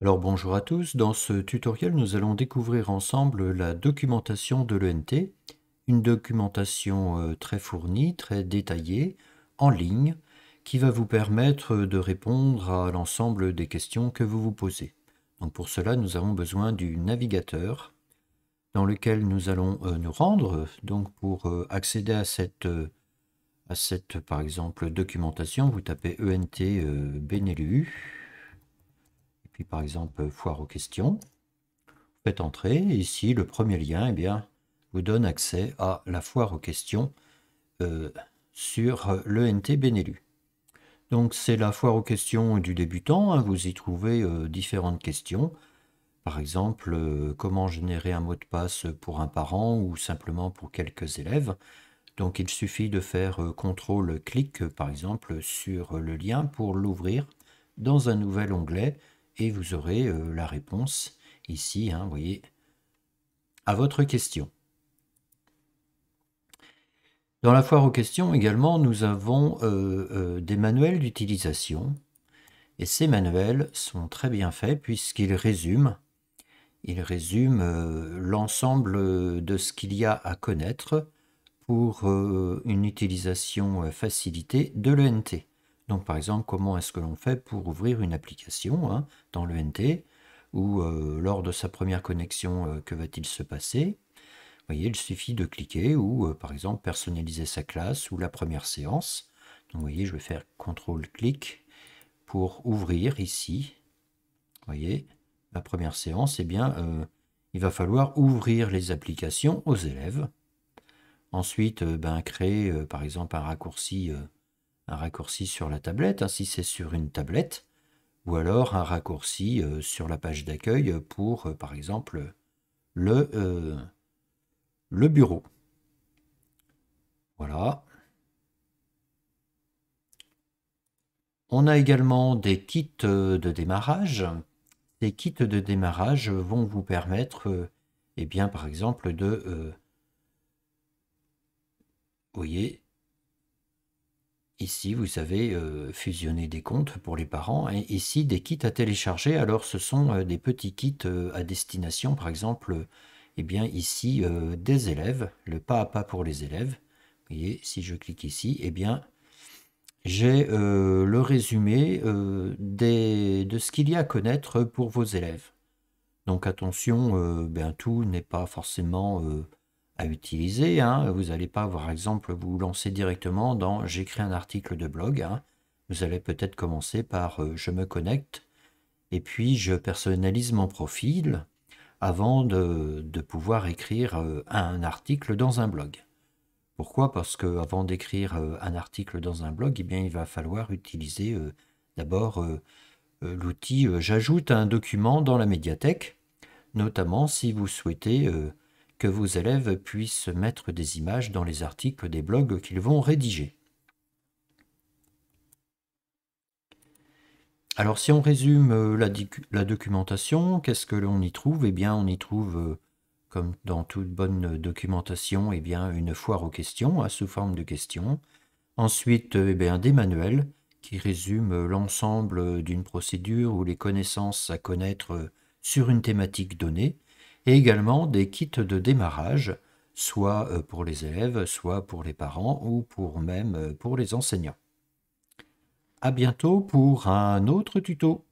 Alors bonjour à tous, dans ce tutoriel nous allons découvrir ensemble la documentation de l'ENT, une documentation euh, très fournie, très détaillée, en ligne, qui va vous permettre de répondre à l'ensemble des questions que vous vous posez. Donc pour cela nous avons besoin du navigateur dans lequel nous allons euh, nous rendre. Donc pour euh, accéder à cette, par exemple documentation, vous tapez ENT Benelux par exemple foire aux questions. Vous faites entrer, et ici le premier lien eh bien, vous donne accès à la foire aux questions euh, sur euh, l'ENT Benelux. Donc c'est la foire aux questions du débutant, hein, vous y trouvez euh, différentes questions, par exemple comment générer un mot de passe pour un parent ou simplement pour quelques élèves. Donc il suffit de faire contrôle clic par exemple sur le lien pour l'ouvrir dans un nouvel onglet et vous aurez euh, la réponse ici, hein, vous voyez, à votre question. Dans la foire aux questions également, nous avons euh, euh, des manuels d'utilisation. Et ces manuels sont très bien faits puisqu'ils résument, l'ensemble de ce qu'il y a à connaître pour une utilisation facilitée de l'ENT. Donc par exemple, comment est-ce que l'on fait pour ouvrir une application hein, dans l'ENT ou euh, lors de sa première connexion, euh, que va-t-il se passer Vous voyez, il suffit de cliquer ou euh, par exemple personnaliser sa classe ou la première séance. Donc vous voyez, je vais faire CTRL-clic pour ouvrir ici. Vous voyez, la première séance, eh bien, il va falloir ouvrir les applications aux élèves. Ensuite, ben, créer par exemple un raccourci un raccourci sur la tablette, ainsi hein, si c'est sur une tablette, ou alors un raccourci euh, sur la page d'accueil pour, euh, par exemple, le, euh, le bureau. Voilà. On a également des kits de démarrage. Ces kits de démarrage vont vous permettre, et eh bien, par exemple, de... vous voyez, Ici, vous savez, euh, fusionner des comptes pour les parents. Et ici, des kits à télécharger. Alors, ce sont euh, des petits kits euh, à destination, par exemple, eh bien ici, des élèves, le pas à pas pour les élèves. voyez, si je clique ici, eh bien, j'ai le résumé des, de ce qu'il y a à connaître pour vos élèves. Donc attention, bien tout n'est pas forcément à utiliser. Hein. Vous n'allez pas, par exemple, vous lancer directement dans j'écris un article de blog. Hein. Vous allez peut-être commencer par euh, je me connecte et puis je personnalise mon profil avant de, pouvoir écrire euh, un article dans un blog. Pourquoi Parce que avant d'écrire euh, un article dans un blog, eh bien, il va falloir utiliser d'abord l'outil J'ajoute un document dans la médiathèque, notamment si vous souhaitez que vos élèves puissent mettre des images dans les articles des blogs qu'ils vont rédiger. Alors si on résume euh, la, documentation, qu'est-ce que l'on y trouve Eh bien on y trouve, euh, comme dans toute bonne documentation, eh bien, une foire aux questions, hein, sous forme de questions. Ensuite, euh, eh bien, des manuels qui résument l'ensemble d'une procédure ou les connaissances à connaître sur une thématique donnée et également des kits de démarrage, soit euh, pour les élèves, soit pour les parents ou pour même euh, pour les enseignants. À bientôt pour un autre tuto.